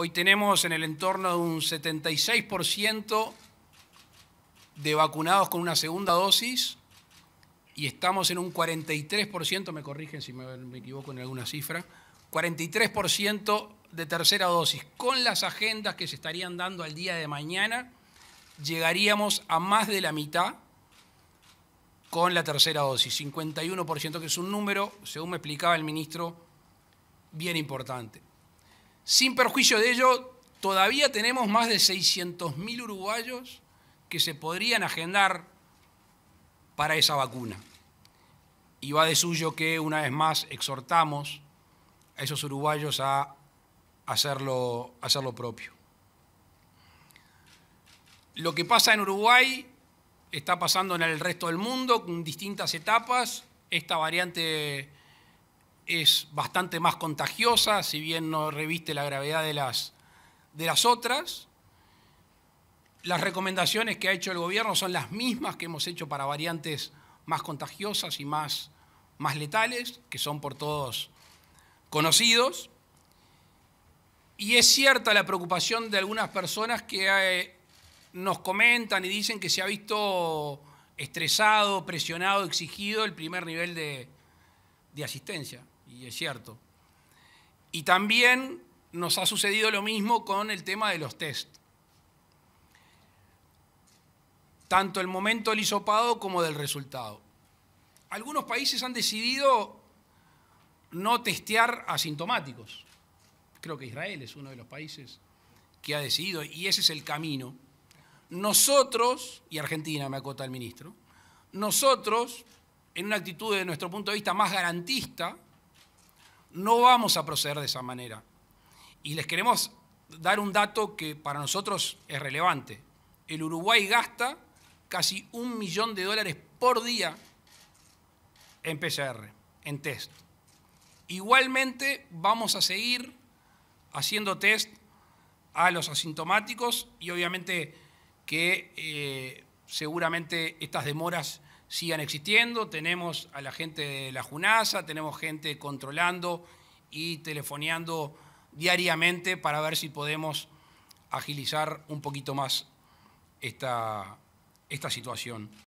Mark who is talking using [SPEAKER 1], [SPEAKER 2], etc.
[SPEAKER 1] Hoy tenemos en el entorno de un 76% de vacunados con una segunda dosis y estamos en un 43%, me corrigen si me, equivoco en alguna cifra, 43% de tercera dosis. Con las agendas que se estarían dando al día de mañana, llegaríamos a más de la mitad con la tercera dosis, 51%, que es un número, según me explicaba el ministro, bien importante. Sin perjuicio de ello, todavía tenemos más de 600.000 uruguayos que se podrían agendar para esa vacuna. Y va de suyo que una vez más exhortamos a esos uruguayos a hacerlo, hacerlo propio. Lo que pasa en Uruguay está pasando en el resto del mundo con distintas etapas. Esta variante es bastante más contagiosa, si bien no reviste la gravedad de las, de las otras. Las recomendaciones que ha hecho el gobierno son las mismas que hemos hecho para variantes más contagiosas y más, letales, que son por todos conocidos. Y es cierta la preocupación de algunas personas que eh, nos comentan y dicen que se ha visto estresado, presionado, exigido el primer nivel de asistencia y es cierto. Y también nos ha sucedido lo mismo con el tema de los test. Tanto el momento del hisopado como del resultado. Algunos países han decidido no testear asintomáticos. Creo que Israel es uno de los países que ha decidido, y ese es el camino. Nosotros, y Argentina me acota el ministro, nosotros, en una actitud de nuestro punto de vista más garantista, no vamos a proceder de esa manera. Y les queremos dar un dato que para nosotros es relevante. El Uruguay gasta casi un millón de dólares por día en PCR, en test. Igualmente vamos a seguir haciendo test a los asintomáticos y obviamente que eh, seguramente estas demoras sigan existiendo. Tenemos a la gente de la Junaza, tenemos gente controlando y telefoneando diariamente para ver si podemos agilizar un poquito más esta situación.